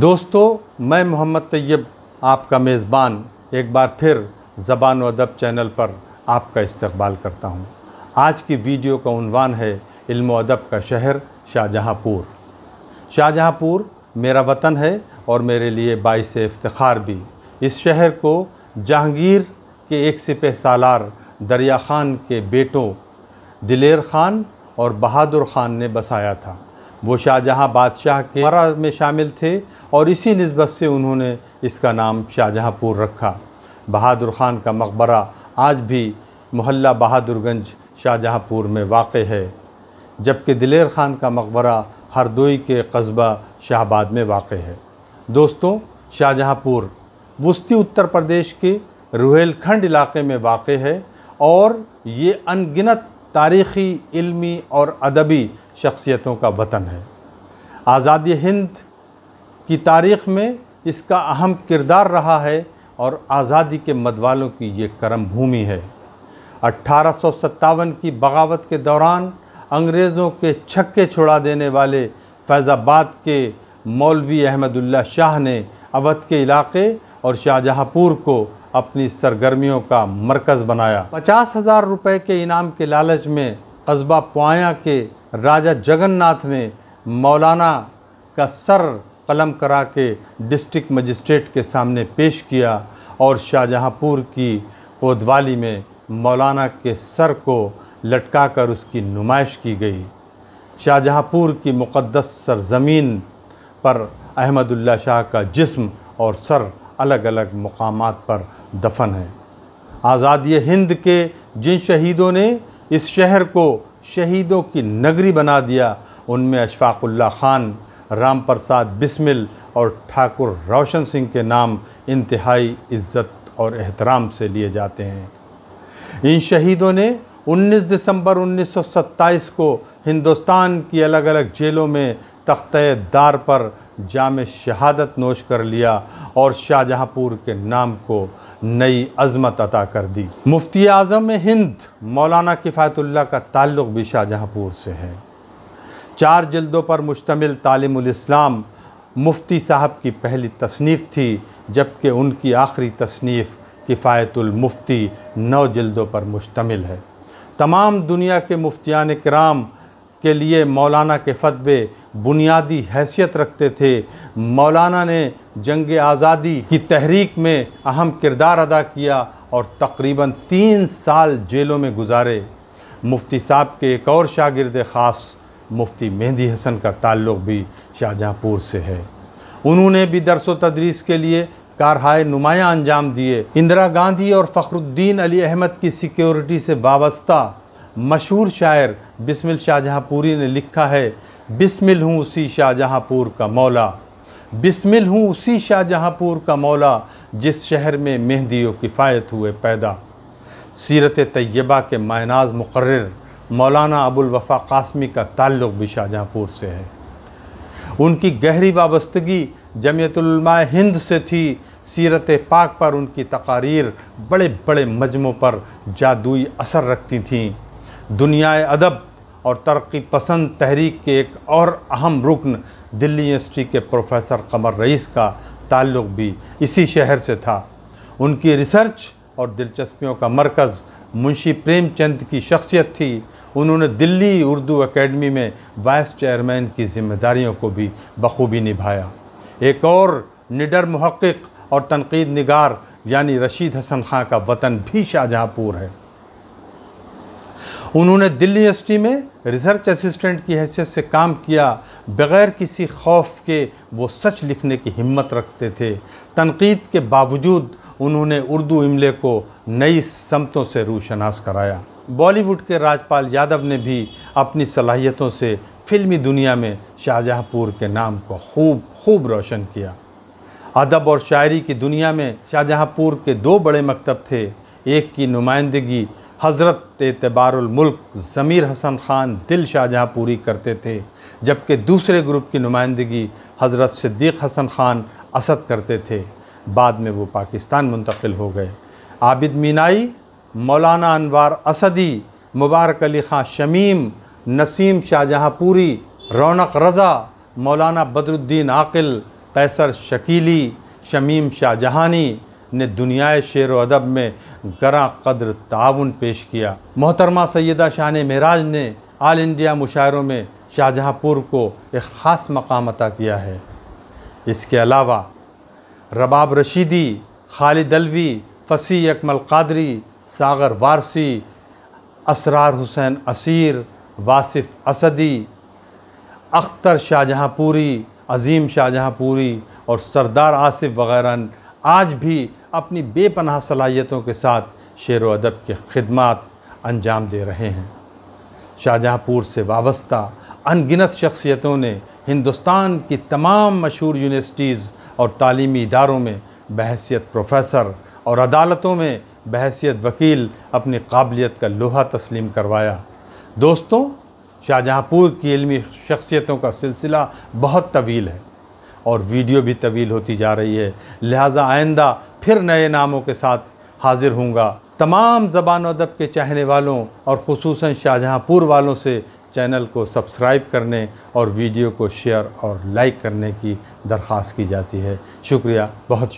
दोस्तों मैं मोहम्मद तैयब आपका मेज़बान एक बार फिर ज़बान व अदब चैनल पर आपका इस्तकबाल करता हूँ आज की वीडियो का उनवान है इल्म अदब का शहर शाहजहाँपुर शाहजहाँपुर मेरा वतन है और मेरे लिए बाईस इफ्तार भी इस शहर को जहांगीर के एक सिपह सालार दरिया ख़ान के बेटों दिलेर ख़ान और बहादुर ख़ान ने बसाया था वो शाहजहाँ बादशाह के मरा में शामिल थे और इसी नस्बत से उन्होंने इसका नाम शाहजहाँपुर रखा बहादुर ख़ान का मकबरा आज भी मोहल्ला बहादुरगंज शाहजहाँपुर में वाक़ है जबकि दिलेर ख़ान का मकबरा हरदोई के कस्बा शाहबाद में वाक़ है दोस्तों शाहजहाँपुर वस्ती उत्तर प्रदेश के रुहेलखंड इलाके में वाक़ है और ये अनगिनत तारीख़ी इल्मी और अदबी शख्सियतों का वतन है आज़ाद हिंद की तारीख़ में इसका अहम किरदार रहा है और आज़ादी के मदवालों की ये करम भूमि है अट्ठारह की बगावत के दौरान अंग्रेज़ों के छक्के छुड़ा देने वाले फैज़ाबाद के मौलवी अहमदुल्ला शाह ने अवध के इलाके और शाहजहाँपुर को अपनी सरगर्मियों का मरकज़ बनाया पचास हज़ार रुपये के इनाम के लालच में कस्बा पुआया के राजा जगन्नाथ ने मौलाना का सर कलम करा के डिस्ट्रिक्ट मजिस्ट्रेट के सामने पेश किया और शाहजहाँपुर की कोतवाली में मौलाना के सर को लटका कर उसकी नुमाइश की गई शाहजहाँपुर की मुक़दस सरजमीन पर अहमदुल्ला शाह का जिस्म और सर अलग अलग मकाम पर दफन हैं आज़ादी हिंद के जिन शहीदों ने इस शहर को शहीदों की नगरी बना दिया उनमें अशफाकुल्ला ख़ान राम प्रसाद बिस्मिल और ठाकुर रोशन सिंह के नाम इंतहाई इज़्ज़त और एहतराम से लिए जाते हैं इन शहीदों ने 19 दिसंबर 1927 को हिंदुस्तान की अलग अलग जेलों में तख्त दार पर जाम शहादत नोश कर लिया और शाहजहाँपुर के नाम को नई अजमत अता कर दी मुफ्ती आज़म हिंद मौलाना किफ़ायतुल्ला का ताल्लुक़ भी शाहजहाँपुर से है चार जल्दों पर मुश्तमिल तालीम मुफ्ती साहब की पहली तसनीफ़ थी जबकि उनकी आखिरी तसनीफ़ किफ़ायतुल मुफ्ती नौ जल्दों पर मुश्तमिल है तमाम दुनिया के मुफ्तियान कराम के लिए मौलाना के फतवे बुनियादी हैसियत रखते थे मौलाना ने जंग आज़ादी की तहरीक में अहम किरदार अदा किया और तकरीबन तीन साल जेलों में गुजारे मुफ्ती साहब के एक और शागिर्द ख़ास मुफ्ती मेहंदी हसन का ताल्लुक़ भी शाहजहाँपुर से है उन्होंने भी दरसो तदरीस के लिए कारहाय नुमाया अंजाम दिए इंदिरा गांधी और फ़खरुद्दीन अली अहमद की सिक्योरिटी से वाबस्ता मशहूर शायर बिस्मिल शाहजहाँपुरी ने लिखा है बिस्मिल हूँ उसी शाहजहाँपुर का मौला बिस्मिल हूँ उसी शाहजहाँपुर का मौला जिस शहर में मेहंदी किफ़ायत हुए पैदा सीरत तय्यबा के मायनाज मुकर मौलाना अबुलवफ़ा कासमी का ताल्लुक़ भी शाहजहाँपुर से है उनकी गहरी वाबस्तगी जमयतुलमा हिंद से थी सीरत पाक पर उनकी तकारीर बड़े बड़े मजमों पर जादुई असर रखती थी दुनिया अदब और तरक्की पसंद तहरीक के एक और अहम रुकन दिल्ली यूनिवर्सिटी के प्रोफेसर कमर रईस का ताल्लुक़ भी इसी शहर से था उनकी रिसर्च और दिलचस्पियों का मरकज़ मुंशी प्रेमचंद की शख्सियत थी उन्होंने दिल्ली उर्दू एकेडमी में वाइस चेयरमैन की जिम्मेदारियों को भी बखूबी निभाया एक और निडर महक्क और तनकीद निगार यानी रशीद हसन खां का वतन भी शाहजहाँपुर है उन्होंने दिल्ली यूनिवर्सिटी में रिसर्च असिस्टेंट की हैसियत से काम किया बग़ैर किसी खौफ के वो सच लिखने की हिम्मत रखते थे तनकीद के बावजूद उन्होंने उर्दू इमले को नई समतों से रूशनास कराया बॉलीवुड के राजपाल यादव ने भी अपनी सलाहियतों से फिल्मी दुनिया में शाहजहाँपुर के नाम को खूब खूब रोशन किया अदब और शायरी की दुनिया में शाहजहाँपुर के दो बड़े मकतब थे एक की नुमाइंदगी हज़रत एतबारमुल्क ज़मीर हसन ख़ान दिल शाहजहाँपुरी करते थे जबकि दूसरे ग्रुप की नुमाइंदगी हज़रत सिद्दीक़ हसन ख़ान असद करते थे बाद में वो पाकिस्तान मुंतकिल हो गए आबिद मीनाई मौलाना अनवार असदी मुबारक अली ख़ान शमीम नसीम शाहजहाँपुरी रौनक रज़ा मौलाना बदरुद्दीन आकिल कैसर शकीली शमीम शाहजहानी ने दुनियाए शेर व अदब में गरा कदर ताउन पेश किया मोहतरमा सैदा शान महराज ने आल इंडिया मुशायरों में शाहजहाँपुर को एक ख़ास मकाम अता किया है इसके अलावा रबाब रशीदी खालिद अलवी फ़सी अकमल कादरी सागर वारसी असरार हुसैन असीर वासिफ असदी अख्तर शाहजहाँपुरी अज़ीम शाहजहाँपुरी और सरदार आसिफ वगैरह आज भी अपनी बेपनाह सलाहियतों के साथ शेर व अदब की खदमात अंजाम दे रहे हैं शाहजहाँपुर से वाबस्ता अनगिनत शख्सियतों ने हिंदुस्तान की तमाम मशहूर यूनिवर्सिटीज़ और तालीमी इदारों में बहसीत प्रोफेसर और अदालतों में बहसीत वकील अपनी काबिलियत का लोहा तस्लीम करवाया दोस्तों शाहजहाँपुर की इलमी शख्सियतों का सिलसिला बहुत तवील है और वीडियो भी तवील होती जा रही है लिहाजा आइंदा फिर नए नामों के साथ हाजिर होंगे तमाम ज़बान अदब के चाहने वालों और खसूस शाहजहाँपुर वालों से चैनल को सब्सक्राइब करने और वीडियो को शेयर और लाइक करने की दरख्वास्त की जाती है शुक्रिया बहुत